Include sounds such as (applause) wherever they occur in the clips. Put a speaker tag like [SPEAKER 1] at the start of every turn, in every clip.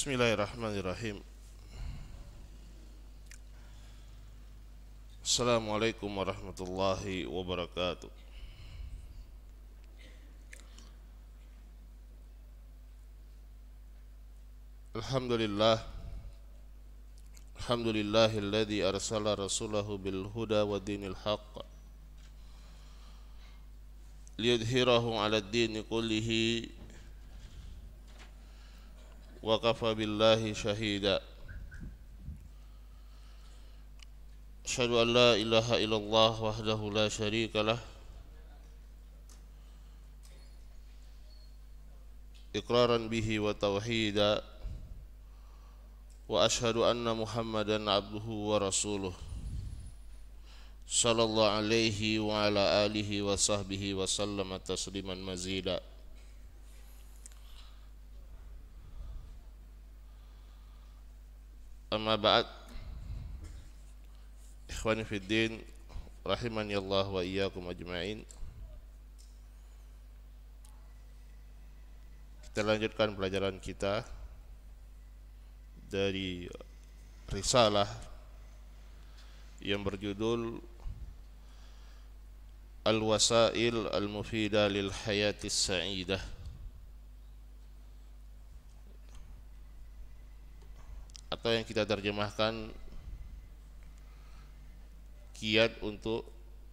[SPEAKER 1] Bismillahirrahmanirrahim Assalamualaikum warahmatullahi wabarakatuh Alhamdulillah Alhamdulillahilladzi arsala rasulahu bil huda wa dinil haqq liyudhhirahu 'ala ad-din kullihi وقف بالله شهيدا أشهد أن لا إله إلا الله وحده لا شريك له إقرارا به وتوحيدا وأشهد أن محمدا عبده ورسوله صلى الله عليه وعلى آله وصحبه وسلم تسليما مزيدا Amma ba'd Ikhwani fi din rahimani Allah wa iyyakum ajma'in. Kita lanjutkan pelajaran kita dari risalah yang berjudul Al-Wasail Al-Mufida lil Hayati Sa'idah. atau yang kita terjemahkan kiat untuk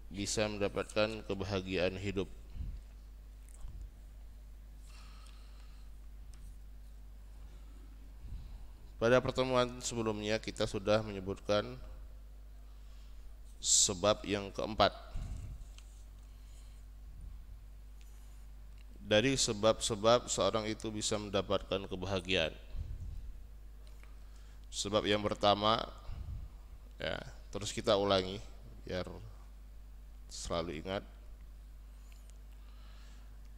[SPEAKER 1] bisa mendapatkan kebahagiaan hidup. Pada pertemuan sebelumnya kita sudah menyebutkan sebab yang keempat. Dari sebab-sebab seorang itu bisa mendapatkan kebahagiaan sebab yang pertama ya terus kita ulangi biar selalu ingat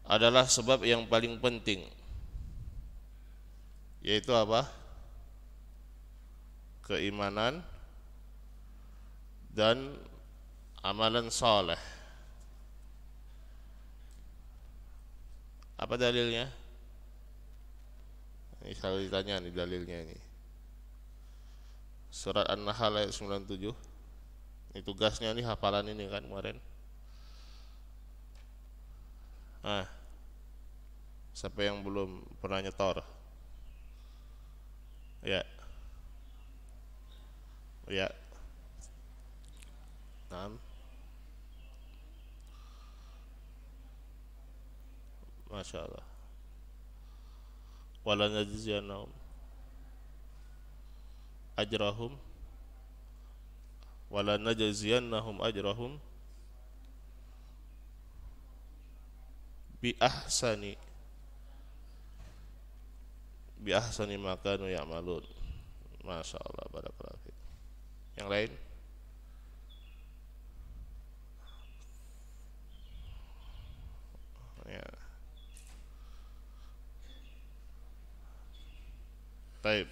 [SPEAKER 1] adalah sebab yang paling penting yaitu apa keimanan dan amalan soleh apa dalilnya ini selalu ditanya nih dalilnya ini surat An-Nahl ayat 97 ini tugasnya nih hafalan ini kan kemarin ah siapa yang belum pernah nyetor ya ya enam Masya Allah Walanya jizyanahum ajrahum wala najziyannahum ajrahum bi ahsani bi ahsani makanu ya'malun Masya Allah barakallahu fiik yang lain ya Baik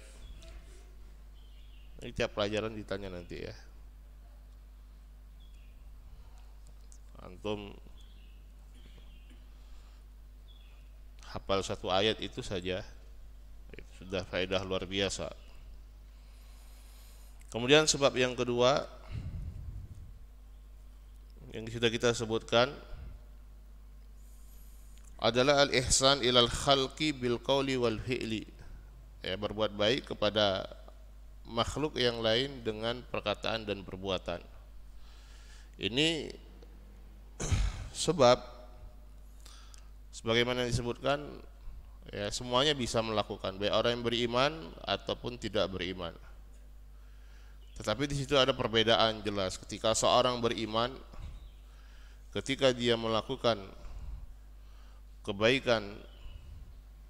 [SPEAKER 1] ini tiap pelajaran ditanya nanti ya. Antum hafal satu ayat itu saja itu sudah faedah luar biasa. Kemudian sebab yang kedua yang sudah kita sebutkan adalah al-ihsan ilal khalqi bil qawli wal fi'li. Ya, berbuat baik kepada makhluk yang lain dengan perkataan dan perbuatan. Ini (clears throat) sebab sebagaimana disebutkan ya semuanya bisa melakukan baik orang yang beriman ataupun tidak beriman. Tetapi di situ ada perbedaan jelas ketika seorang beriman ketika dia melakukan kebaikan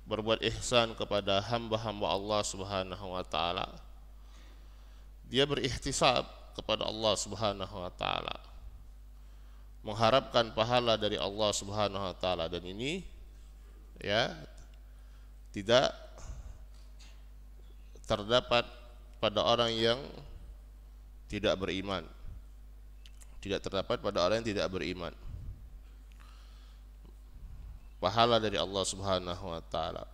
[SPEAKER 1] berbuat ihsan kepada hamba-hamba Allah Subhanahu wa taala dia berikhtisab kepada Allah Subhanahu wa taala. Mengharapkan pahala dari Allah Subhanahu wa taala dan ini ya tidak terdapat pada orang yang tidak beriman. Tidak terdapat pada orang yang tidak beriman. Pahala dari Allah Subhanahu wa taala.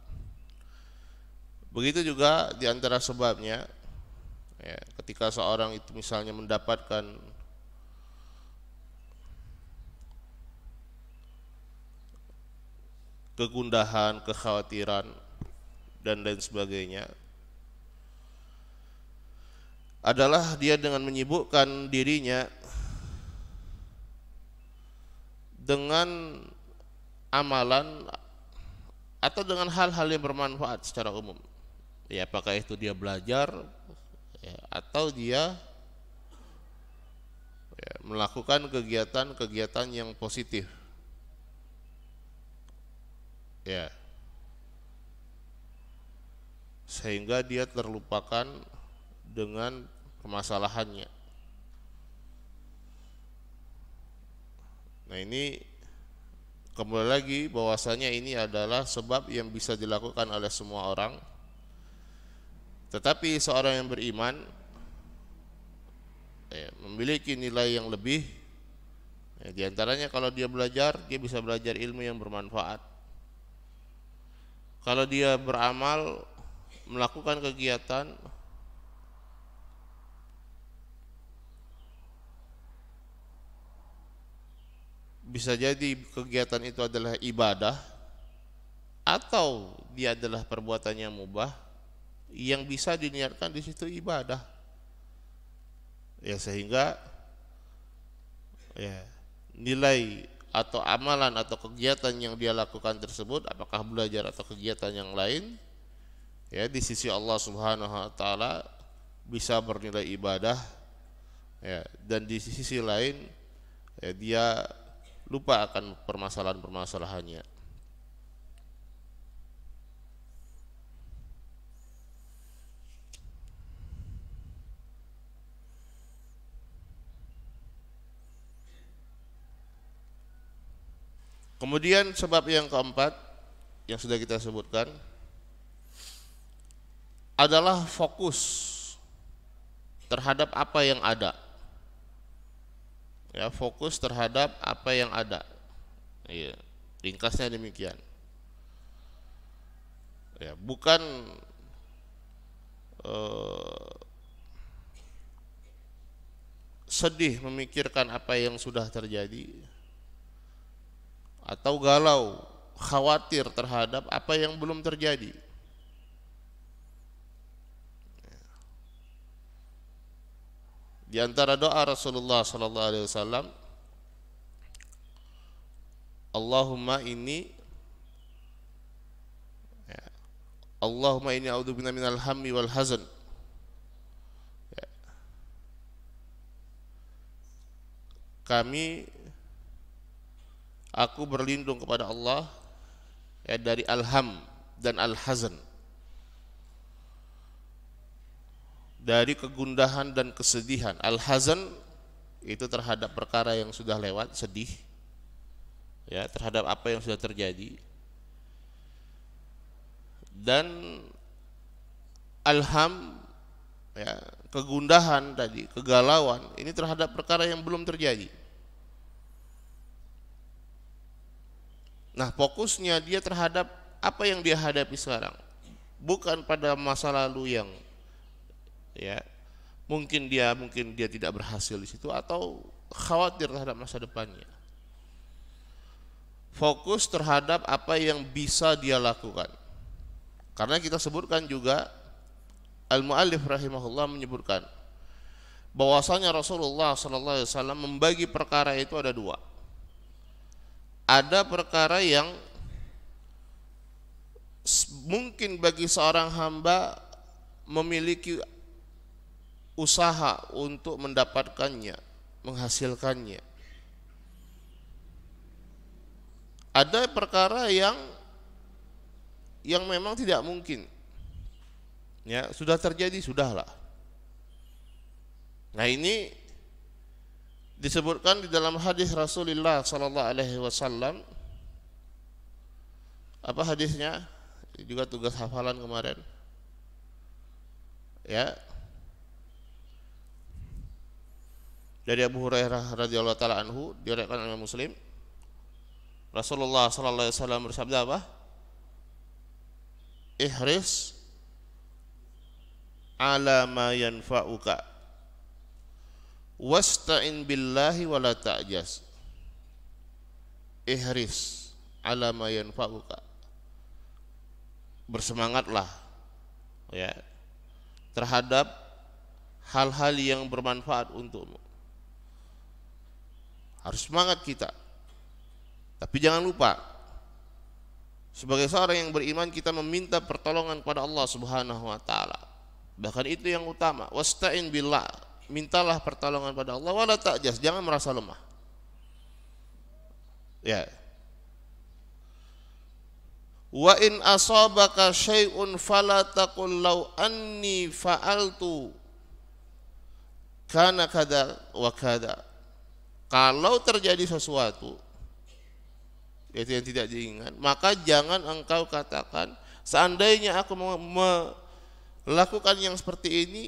[SPEAKER 1] Begitu juga di antara sebabnya ya, ketika seorang itu misalnya mendapatkan kegundahan, kekhawatiran dan lain sebagainya adalah dia dengan menyibukkan dirinya dengan amalan atau dengan hal-hal yang bermanfaat secara umum. Ya apakah itu dia belajar, ya, atau dia ya, melakukan kegiatan-kegiatan yang positif ya sehingga dia terlupakan dengan permasalahannya nah ini kembali lagi bahwasanya ini adalah sebab yang bisa dilakukan oleh semua orang tetapi seorang yang beriman ya, memiliki nilai yang lebih. Ya, di antaranya kalau dia belajar, dia bisa belajar ilmu yang bermanfaat. Kalau dia beramal, melakukan kegiatan bisa jadi kegiatan itu adalah ibadah atau dia adalah perbuatannya mubah yang bisa diniatkan di situ ibadah. Ya sehingga ya nilai atau amalan atau kegiatan yang dia lakukan tersebut apakah belajar atau kegiatan yang lain ya di sisi Allah Subhanahu wa taala bisa bernilai ibadah ya dan di sisi lain ya, dia lupa akan permasalahan-permasalahannya Kemudian sebab yang keempat yang sudah kita sebutkan adalah fokus terhadap apa yang ada. Ya, fokus terhadap apa yang ada. Iya, ringkasnya demikian. Ya, bukan eh, sedih memikirkan apa yang sudah terjadi, atau galau, khawatir terhadap apa yang belum terjadi. Di antara doa Rasulullah sallallahu alaihi wasallam Allahumma ini ya, Allahumma ini a'udzubika minal hammi wal hazan ya. kami Aku berlindung kepada Allah ya, dari alham dan al-hazan. Dari kegundahan dan kesedihan. Al-hazan itu terhadap perkara yang sudah lewat, sedih. Ya, terhadap apa yang sudah terjadi. Dan alham ya, kegundahan tadi, kegalauan ini terhadap perkara yang belum terjadi Nah, fokusnya dia terhadap apa yang dia hadapi sekarang, bukan pada masa lalu yang ya mungkin dia mungkin dia tidak berhasil di situ atau khawatir terhadap masa depannya. Fokus terhadap apa yang bisa dia lakukan. Karena kita sebutkan juga Al-Mu'allif rahimahullah menyebutkan bahwasanya Rasulullah sallallahu alaihi wasallam membagi perkara itu ada dua ada perkara yang mungkin bagi seorang hamba memiliki usaha untuk mendapatkannya, menghasilkannya. Ada perkara yang yang memang tidak mungkin. Ya, sudah terjadi sudahlah. Nah, ini disebutkan di dalam hadis Rasulullah sallallahu alaihi wasallam apa hadisnya juga tugas hafalan kemarin ya dari Abu Hurairah radhiyallahu taala anhu diriwayatkan oleh Muslim Rasulullah sallallahu alaihi wasallam bersabda apa ihris ala ma yanfa'uka wasta'in billahi wala ta'jas ihris ala ma yanfa'uka bersemangatlah ya terhadap hal-hal yang bermanfaat untukmu harus semangat kita tapi jangan lupa sebagai seorang yang beriman kita meminta pertolongan kepada Allah Subhanahu wa taala bahkan itu yang utama wasta'in billah mintalah pertolongan pada Allah wala ta'jas jangan merasa lemah ya wa in asabaka syai'un fala taqul law anni fa'altu kana kada wa kada kalau terjadi sesuatu yaitu yang tidak diingat maka jangan engkau katakan seandainya aku melakukan yang seperti ini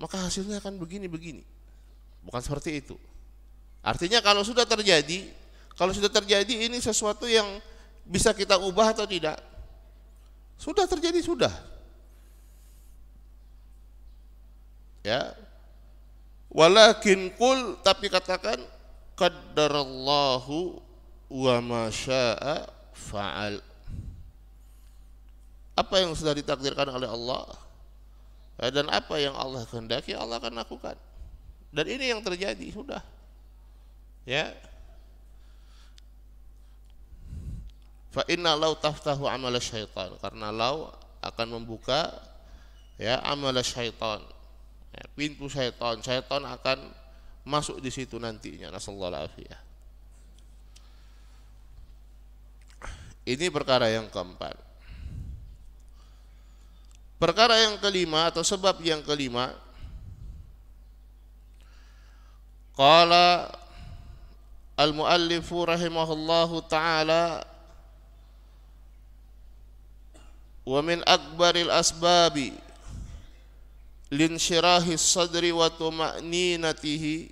[SPEAKER 1] maka hasilnya akan begini-begini. Bukan seperti itu. Artinya kalau sudah terjadi, kalau sudah terjadi ini sesuatu yang bisa kita ubah atau tidak. Sudah terjadi sudah. Ya. Walakin kul tapi katakan qaddarallahu wa masya'a fa'al. Apa yang sudah ditakdirkan oleh Allah Eh, dan apa yang Allah kehendaki Allah akan lakukan dan ini yang terjadi sudah ya fa inna law taftahu amal syaitan karena law akan membuka ya amal syaitan ya, pintu syaitan syaitan akan masuk di situ nantinya nasallahu afiyah ini perkara yang keempat Perkara yang kelima atau sebab yang kelima Qala al-muallifu rahimahullahu taala wa min akbaril asbabi linsyirahi sadri wa tuma'ninatihi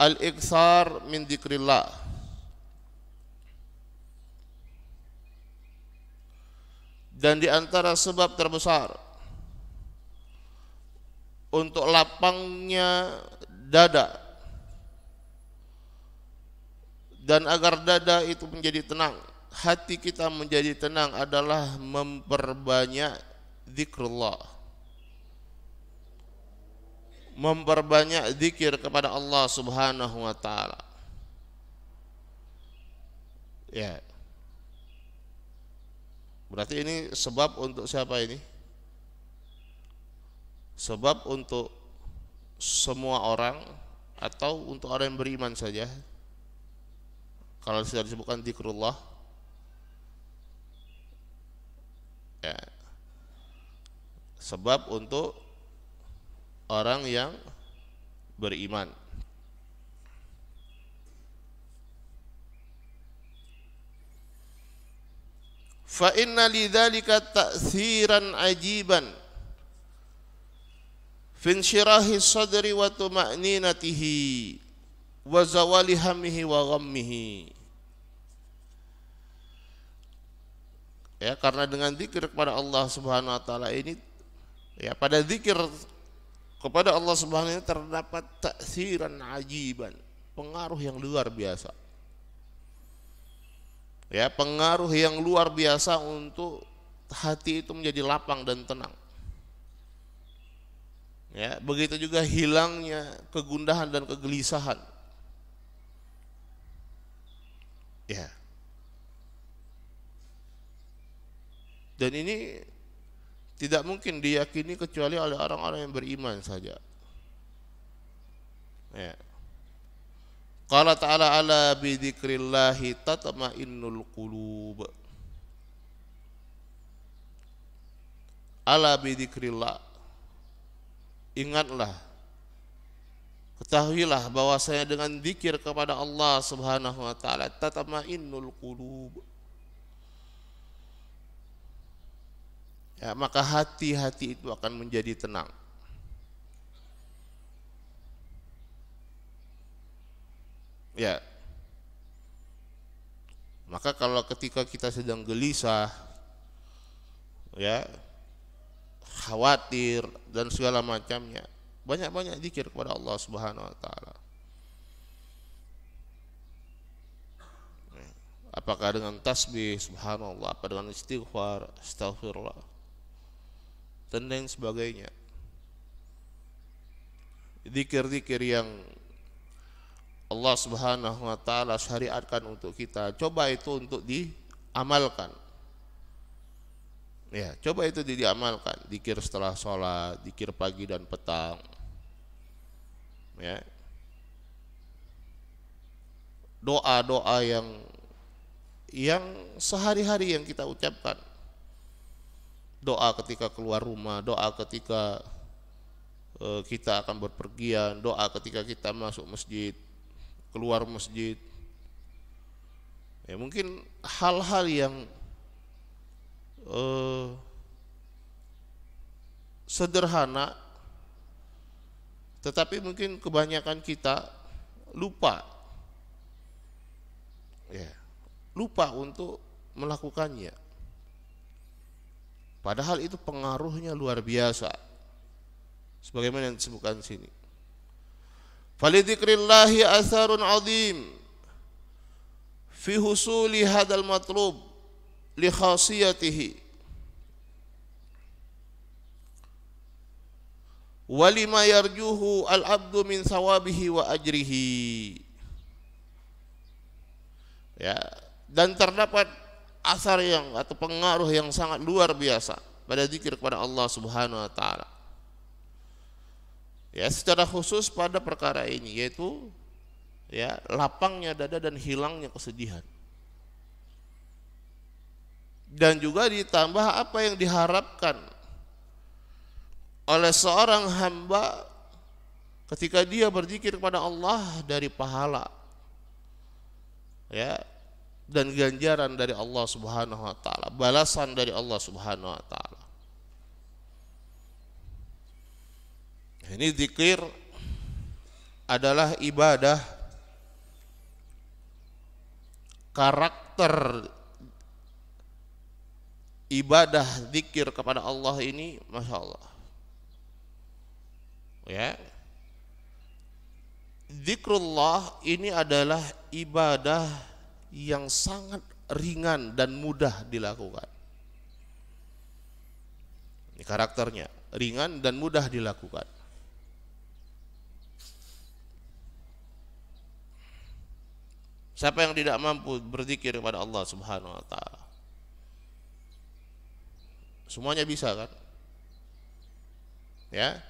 [SPEAKER 1] al iqthar min dikrillah. dan di antara sebab terbesar untuk lapangnya dada dan agar dada itu menjadi tenang hati kita menjadi tenang adalah memperbanyak zikrullah memperbanyak zikir kepada Allah Subhanahu wa taala ya yeah. Berarti ini sebab untuk siapa ini? Sebab untuk semua orang atau untuk orang yang beriman saja? Kalau sudah disebutkan zikrullah ya. Sebab untuk orang yang beriman fa inna lidzalika ta'thiran ajiban fi insyirahi sadri wa tuma'ninatihi wa zawali hamihi wa ghammihi ya karena dengan zikir kepada Allah Subhanahu wa taala ini ya pada zikir kepada Allah Subhanahu wa taala terdapat ta'thiran ajiban pengaruh yang luar biasa ya pengaruh yang luar biasa untuk hati itu menjadi lapang dan tenang ya begitu juga hilangnya kegundahan dan kegelisahan ya dan ini tidak mungkin diyakini kecuali oleh orang-orang yang beriman saja ya Qala ta'ala ala bi dzikrillahi tatma'innul qulub. Ala bi Ingatlah ketahuilah bahwasanya dengan zikir kepada Allah Subhanahu wa taala tatma'innul qulub. Ya, maka hati-hati itu akan menjadi tenang. Ya. Maka kalau ketika kita sedang gelisah, ya, khawatir dan segala macamnya, banyak-banyak zikir kepada Allah Subhanahu wa taala. Apakah dengan tasbih subhanallah, apa dengan istighfar, astaghfirullah dan lain sebagainya. Zikir-zikir yang Allah Subhanahu wa taala syariatkan untuk kita. Coba itu untuk diamalkan. Ya, coba itu di diamalkan, dikir setelah sholat, dikir pagi dan petang. Ya. Doa-doa yang yang sehari-hari yang kita ucapkan. Doa ketika keluar rumah, doa ketika uh, kita akan berpergian, doa ketika kita masuk masjid, keluar masjid. Ya mungkin hal-hal yang eh, sederhana, tetapi mungkin kebanyakan kita lupa, ya lupa untuk melakukannya. Padahal itu pengaruhnya luar biasa. Sebagaimana yang disebutkan sini falidzikrillahi asarun azim fi husuli hadal matlub li khasiyatihi walima yarjuhu al-abdu min sawabihi wa ajrihi ya dan terdapat asar yang atau pengaruh yang sangat luar biasa pada zikir kepada Allah Subhanahu wa taala ya secara khusus pada perkara ini yaitu ya lapangnya dada dan hilangnya kesedihan dan juga ditambah apa yang diharapkan oleh seorang hamba ketika dia berzikir kepada Allah dari pahala ya dan ganjaran dari Allah Subhanahu wa taala, balasan dari Allah Subhanahu wa taala. Ini zikir adalah ibadah karakter ibadah zikir kepada Allah ini Masya Allah ya zikrullah ini adalah ibadah yang sangat ringan dan mudah dilakukan ini karakternya ringan dan mudah dilakukan Siapa yang tidak mampu berzikir kepada Allah Subhanahu wa taala? Semuanya bisa kan? Ya.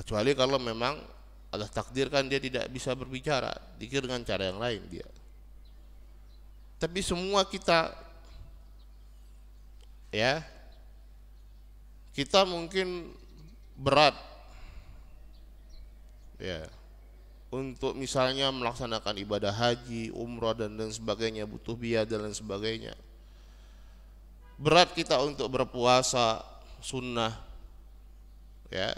[SPEAKER 1] Kecuali kalau memang Allah takdirkan dia tidak bisa berbicara, dikir dengan cara yang lain dia. Tapi semua kita ya kita mungkin berat ya untuk misalnya melaksanakan ibadah haji, umroh dan lain sebagainya, butuh biaya dan lain sebagainya. Berat kita untuk berpuasa sunnah, ya.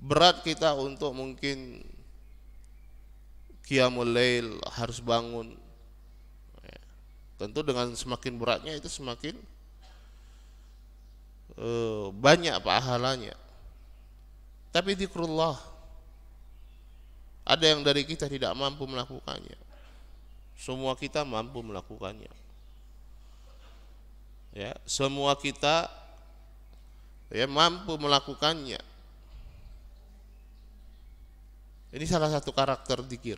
[SPEAKER 1] Berat kita untuk mungkin qiyamul lail harus bangun. Ya. Tentu dengan semakin beratnya itu semakin uh, banyak pahalanya. Tapi zikrullah ada yang dari kita tidak mampu melakukannya. Semua kita mampu melakukannya. Ya, semua kita ya mampu melakukannya. Ini salah satu karakter dikir.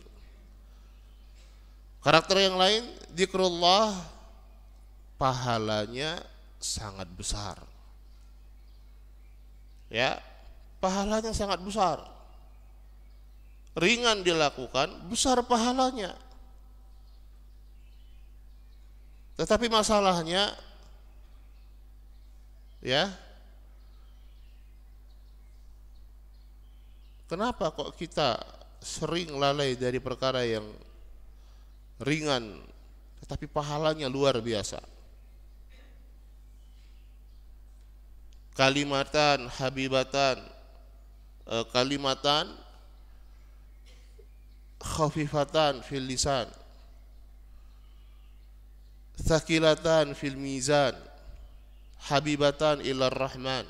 [SPEAKER 1] Karakter yang lain, zikrullah pahalanya sangat besar. Ya, pahalanya sangat besar ringan dilakukan, besar pahalanya. Tetapi masalahnya ya Kenapa kok kita sering lalai dari perkara yang ringan tetapi pahalanya luar biasa? Kalimatan, habibatan, eh, kalimatan khafifatan fil lisan thakilatan fil mizan habibatan ilar rahman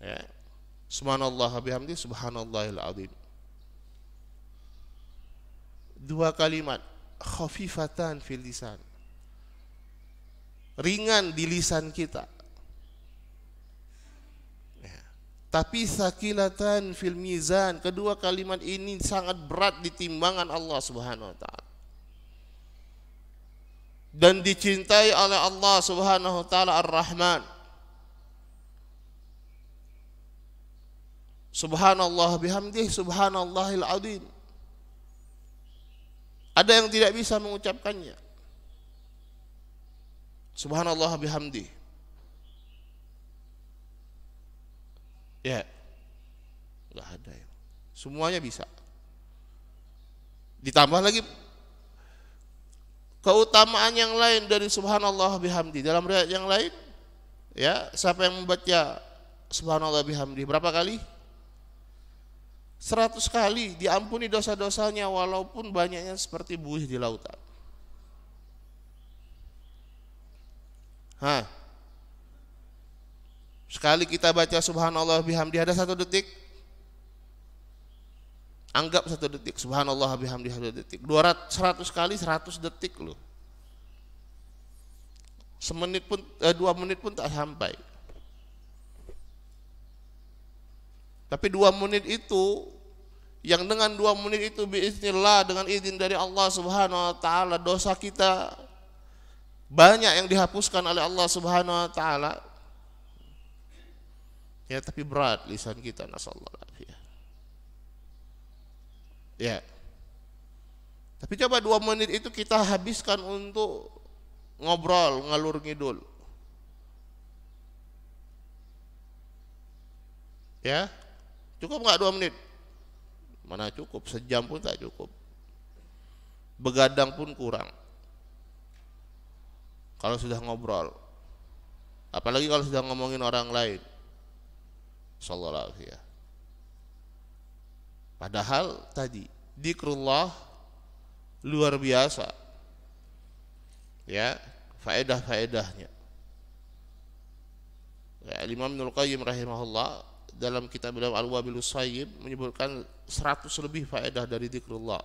[SPEAKER 1] ya subhanallah bihamdi subhanallahil azim dua kalimat khafifatan fil lisan ringan di lisan kita Tapi sakilatan fil mizan, kedua kalimat ini sangat berat di timbangan Allah Subhanahu wa taala. Dan dicintai oleh Allah Subhanahu wa taala Ar-Rahman. Subhanallah bihamdih subhanallahil azim. Ada yang tidak bisa mengucapkannya. Subhanallah bihamdih. Ya. Enggak ada ya. Semuanya bisa. Ditambah lagi keutamaan yang lain dari subhanallah bihamdi dalam riwayat yang lain ya siapa yang membaca subhanallah bihamdi berapa kali 100 kali diampuni dosa-dosanya walaupun banyaknya seperti buih di lautan. Hah? Sekali kita baca subhanallah bihamdi ada satu detik. Anggap satu detik subhanallah bihamdi satu detik. 200 100 kali 100 detik loh. Semenit pun eh, dua menit pun tak sampai. Tapi dua menit itu yang dengan dua menit itu biiznillah dengan izin dari Allah Subhanahu wa taala dosa kita banyak yang dihapuskan oleh Allah Subhanahu wa taala ya tapi berat lisan kita nasallahu ya. ya tapi coba dua menit itu kita habiskan untuk ngobrol ngalur ngidul ya cukup nggak dua menit mana cukup sejam pun tak cukup begadang pun kurang kalau sudah ngobrol apalagi kalau sudah ngomongin orang lain sallallahu alaihi Padahal tadi dikrullah luar biasa. Ya, faedah-faedahnya. Ya, Imam Ibnu Qayyim rahimahullah dalam kitab Al-Wabilus Sayyid menyebutkan 100 lebih faedah dari dikrullah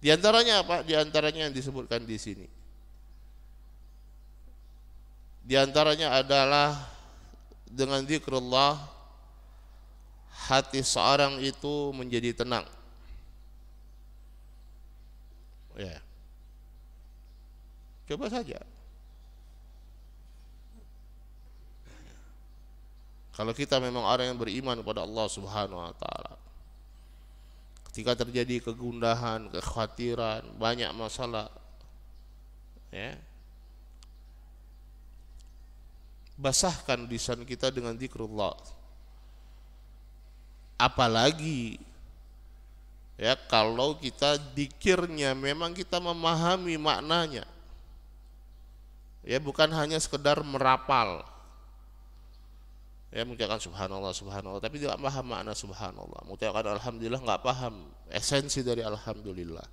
[SPEAKER 1] Di antaranya apa? Di antaranya yang disebutkan di sini. Di antaranya adalah dengan zikrullah hati seorang itu menjadi tenang. Ya. Coba saja. Kalau kita memang orang yang beriman kepada Allah Subhanahu wa taala ketika terjadi kegundahan, kekhawatiran, banyak masalah ya. Basahkan lisan kita dengan zikrullah. Apalagi ya kalau kita dikirnya memang kita memahami maknanya. Ya bukan hanya sekedar merapal ya mengucapkan subhanallah subhanallah tapi tidak paham makna subhanallah mengucapkan alhamdulillah nggak paham esensi dari alhamdulillah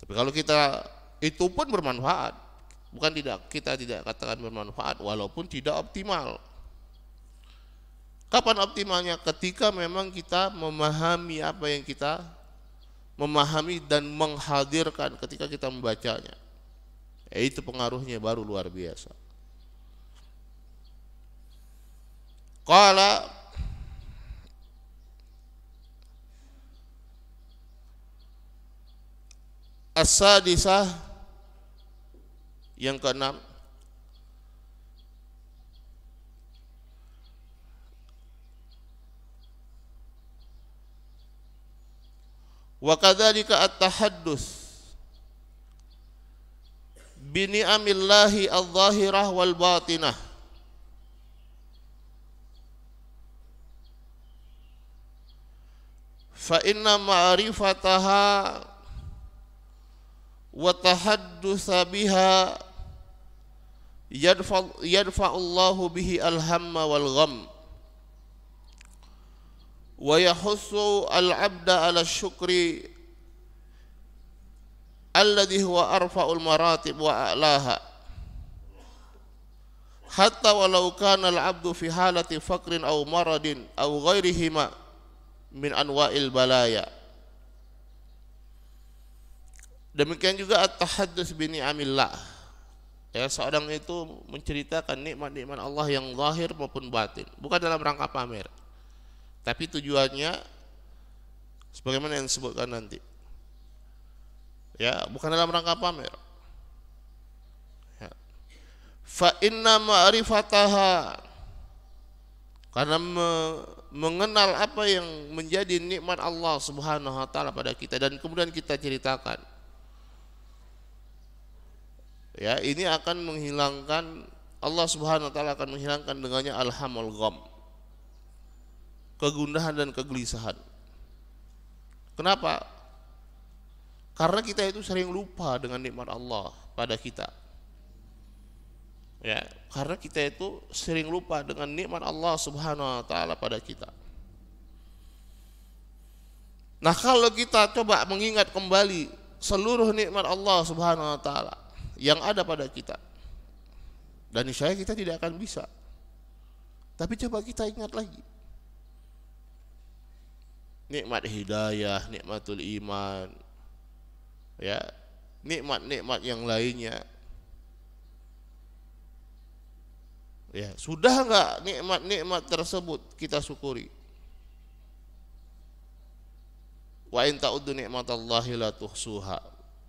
[SPEAKER 1] tapi kalau kita itu pun bermanfaat bukan tidak kita tidak katakan bermanfaat walaupun tidak optimal kapan optimalnya ketika memang kita memahami apa yang kita memahami dan menghadirkan ketika kita membacanya ya, itu pengaruhnya baru luar biasa Qala As-sadisah yang keenam wa kadzalika at-tahaddus bi ni'amillahi adh-dhahirah wal batinah فإن معرفتها وتحدث بها يدفع, يدفع الله به الهم والغم ويحث العبد على الشكر الذي هو أرفع المراتب وأعلاها حتى ولو كان العبد في حالة فقر أو مرض أو غيرهما min anwa'il balaya demikian juga at-tahaddus bi ni'amillah ya seorang itu menceritakan nikmat-nikmat Allah yang zahir maupun batin bukan dalam rangka pamer tapi tujuannya sebagaimana yang disebutkan nanti ya bukan dalam rangka pamer ya. fa inna ma'rifataha karena mengenal apa yang menjadi nikmat Allah Subhanahu wa taala pada kita dan kemudian kita ceritakan. Ya, ini akan menghilangkan Allah Subhanahu wa taala akan menghilangkan dengannya alhamul gham. Kegundahan dan kegelisahan. Kenapa? Karena kita itu sering lupa dengan nikmat Allah pada kita ya karena kita itu sering lupa dengan nikmat Allah Subhanahu wa taala pada kita nah kalau kita coba mengingat kembali seluruh nikmat Allah Subhanahu wa taala yang ada pada kita dan saya kita tidak akan bisa tapi coba kita ingat lagi nikmat hidayah nikmatul iman ya nikmat-nikmat yang lainnya Ya, sudah enggak nikmat-nikmat tersebut kita syukuri? Wa in ta'uddu nikmatallahi la tuhsuha.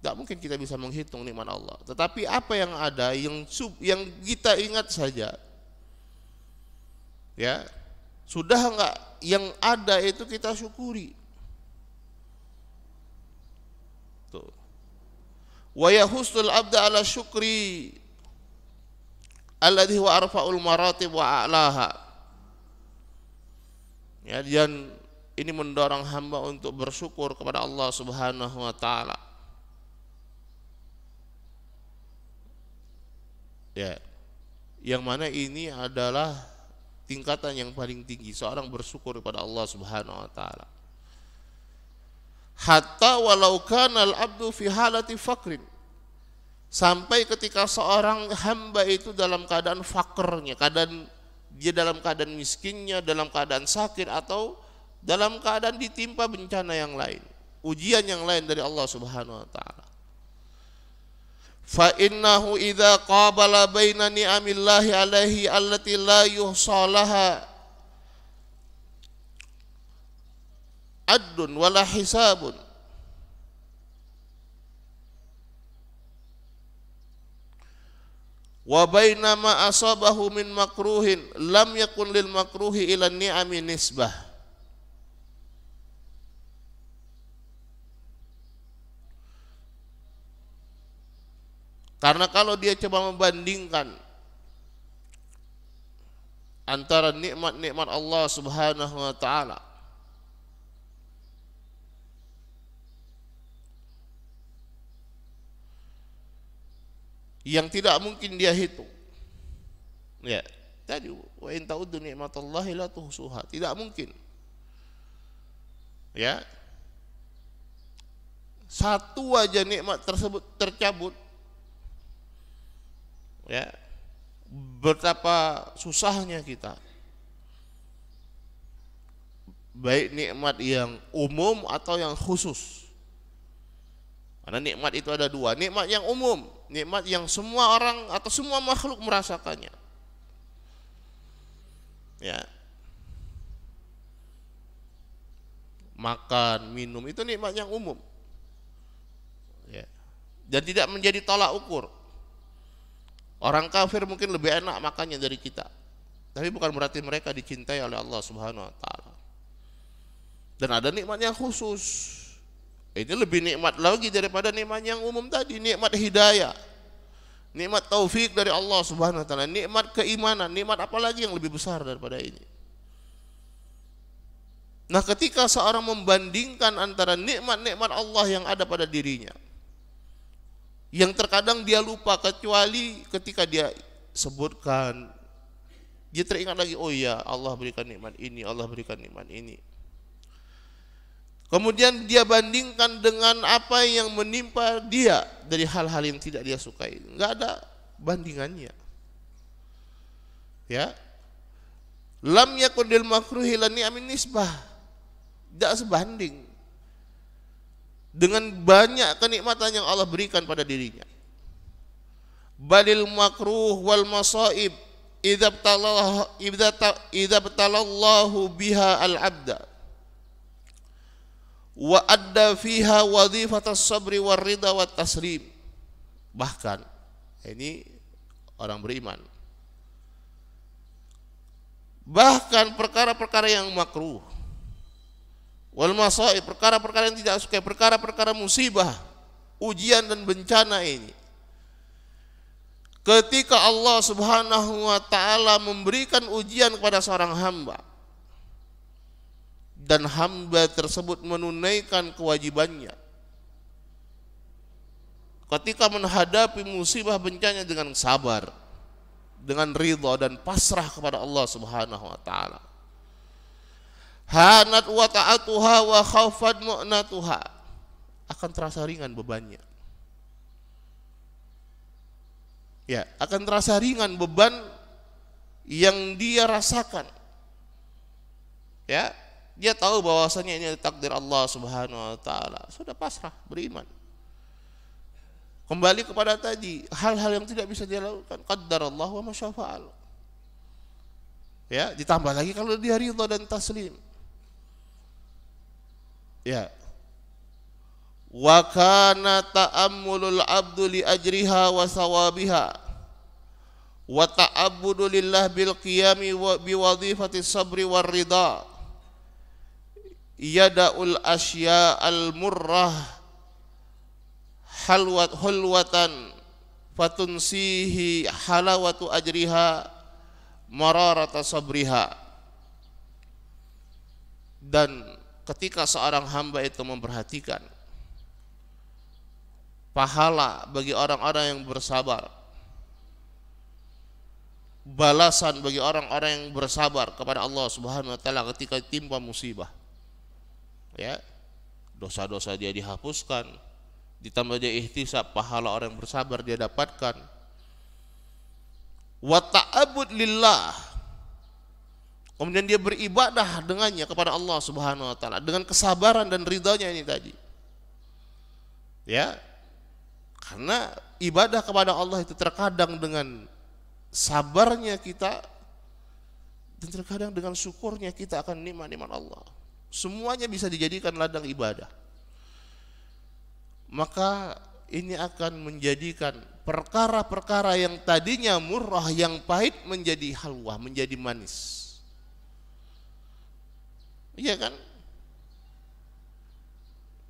[SPEAKER 1] enggak mungkin kita bisa menghitung nikmat Allah. Tetapi apa yang ada yang sub, yang kita ingat saja. Ya. Sudah enggak yang ada itu kita syukuri. Tuh. Wa yahussul abda ala syukri alladhi wa arfa'ul maratib wa a'laha ya dan ini mendorong hamba untuk bersyukur kepada Allah Subhanahu wa taala ya yang mana ini adalah tingkatan yang paling tinggi seorang bersyukur kepada Allah Subhanahu wa taala hatta walau kana al-abdu fi halati fakrin Sampai ketika seorang hamba itu dalam keadaan fakernya, keadaan dia dalam keadaan miskinnya, dalam keadaan sakit atau dalam keadaan ditimpa bencana yang lain, ujian yang lain dari Allah Subhanahu wa taala. Fa innahu idza qabala baina ni'amillahi alaihi allati la yuhsalaha addun wala hisabun Wa bainama asabahu min makruhin lam yakun lil makruhi ila ni'ami nisbah. Karena kalau dia coba membandingkan antara nikmat-nikmat Allah Subhanahu wa taala yang tidak mungkin dia hitung. Ya, tadi wa in ta'uddu ni'matallahi la tuhsuha. Tidak mungkin. Ya. Satu aja nikmat tersebut tercabut. Ya. Betapa susahnya kita. Baik nikmat yang umum atau yang khusus. Karena nikmat itu ada dua, nikmat yang umum, nikmat yang semua orang atau semua makhluk merasakannya. Ya. Makan, minum itu nikmat yang umum. Ya. Dan tidak menjadi tolak ukur. Orang kafir mungkin lebih enak makannya dari kita. Tapi bukan berarti mereka dicintai oleh Allah Subhanahu wa taala. Dan ada nikmat yang khusus ini lebih nikmat lagi daripada nikmat yang umum tadi, nikmat hidayah. Nikmat taufik dari Allah Subhanahu wa taala, nikmat keimanan, nikmat apa lagi yang lebih besar daripada ini. Nah, ketika seorang membandingkan antara nikmat-nikmat Allah yang ada pada dirinya yang terkadang dia lupa kecuali ketika dia sebutkan dia teringat lagi, oh iya Allah berikan nikmat ini, Allah berikan nikmat ini. Kemudian dia bandingkan dengan apa yang menimpa dia dari hal-hal yang tidak dia sukai. Enggak ada bandingannya. Ya. Lam yakudil makruhi lan ni'amin nisbah. Tidak sebanding dengan banyak kenikmatan yang Allah berikan pada dirinya. Balil makruh wal masaib idza talallahu biha al abda wa adda fiha wadhifatas sabri warida wat taslim. Bahkan ini orang beriman. Bahkan perkara-perkara yang makruh wal masaib, perkara-perkara yang tidak suka, perkara-perkara musibah, ujian dan bencana ini. Ketika Allah Subhanahu wa taala memberikan ujian kepada seorang hamba, dan hamba tersebut menunaikan kewajibannya. Ketika menghadapi musibah bencana dengan sabar, dengan ridha dan pasrah kepada Allah Subhanahu wa taala. Hanat wa ta'atuha wa khaufat mu'natuha akan terasa ringan bebannya. Ya, akan terasa ringan beban yang dia rasakan. Ya, dia tahu bahwasanya ini takdir Allah Subhanahu wa taala. Sudah pasrah, beriman. Kembali kepada tadi, hal-hal yang tidak bisa dia lakukan, qaddar Allah wa masyafa'al. Ya, ditambah lagi kalau dia ridha dan taslim. Ya. Wa kana ta'ammulul abdu li ajriha wa sawabiha wa ta'abbudu lillah bil qiyami wa bi wadhifati sabri war ridha yada'ul asya al murrah halwat hulwatan fatunsihi halawatu ajriha mararata sabriha dan ketika seorang hamba itu memperhatikan pahala bagi orang-orang yang bersabar balasan bagi orang-orang yang bersabar kepada Allah Subhanahu wa taala ketika timpa musibah ya dosa-dosa dia dihapuskan ditambah dia ihtisab pahala orang yang bersabar dia dapatkan wa ta'abud lillah kemudian dia beribadah dengannya kepada Allah Subhanahu wa taala dengan kesabaran dan ridhonya ini tadi ya karena ibadah kepada Allah itu terkadang dengan sabarnya kita dan terkadang dengan syukurnya kita akan nikmat-nikmat Allah Semuanya bisa dijadikan ladang ibadah. Maka ini akan menjadikan perkara-perkara yang tadinya murah, yang pahit menjadi halwa, menjadi manis. Iya kan?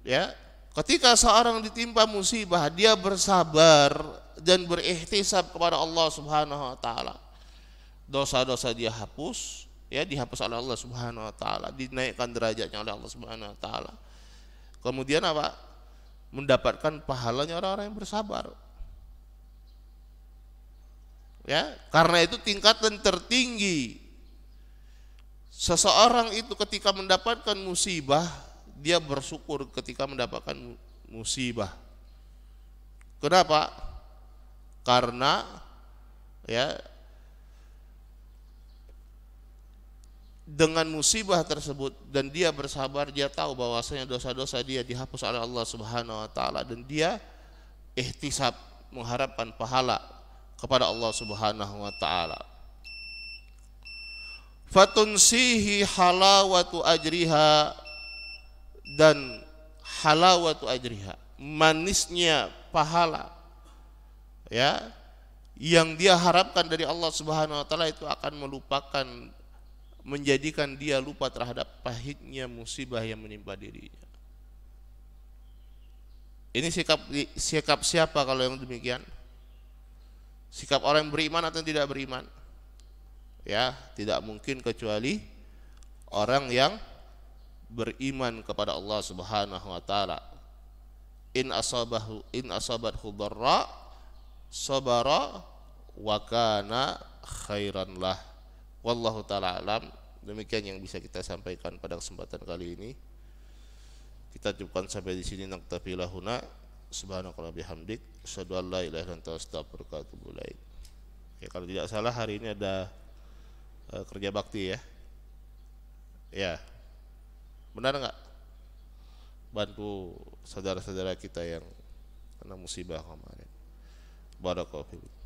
[SPEAKER 1] Ya, ketika seorang ditimpa musibah, dia bersabar dan berikhtisab kepada Allah Subhanahu wa taala. Dosa-dosa dia hapus, ya dihapus oleh Allah Subhanahu wa taala, dinaikkan derajatnya oleh Allah Subhanahu wa taala. Kemudian apa? Mendapatkan pahalanya orang-orang yang bersabar. Ya, karena itu tingkatan tertinggi. Seseorang itu ketika mendapatkan musibah, dia bersyukur ketika mendapatkan musibah. Kenapa? Karena ya dengan musibah tersebut dan dia bersabar dia tahu bahwasanya dosa-dosa dia dihapus oleh Allah Subhanahu wa taala dan dia ihtisab mengharapkan pahala kepada Allah Subhanahu wa taala. Fatunsihi halawatu ajriha dan halawatu ajriha, manisnya pahala ya yang dia harapkan dari Allah Subhanahu wa taala itu akan melupakan menjadikan dia lupa terhadap pahitnya musibah yang menimpa dirinya. Ini sikap sikap siapa kalau yang demikian? Sikap orang yang beriman atau yang tidak beriman? Ya, tidak mungkin kecuali orang yang beriman kepada Allah Subhanahu wa taala. In asabahu in asabat dharra sabara wa kana khairan lah Wallahu taala alam. Demikian yang bisa kita sampaikan pada kesempatan kali ini. Kita cukupkan sampai di sini naktafi lahuna. Subhanakallah bihamdik. Asyhadu ilaih dan ilaha Ya, kalau tidak salah hari ini ada uh, kerja bakti ya. Ya. Benar nggak? Bantu saudara-saudara kita yang kena musibah kemarin. Barakallahu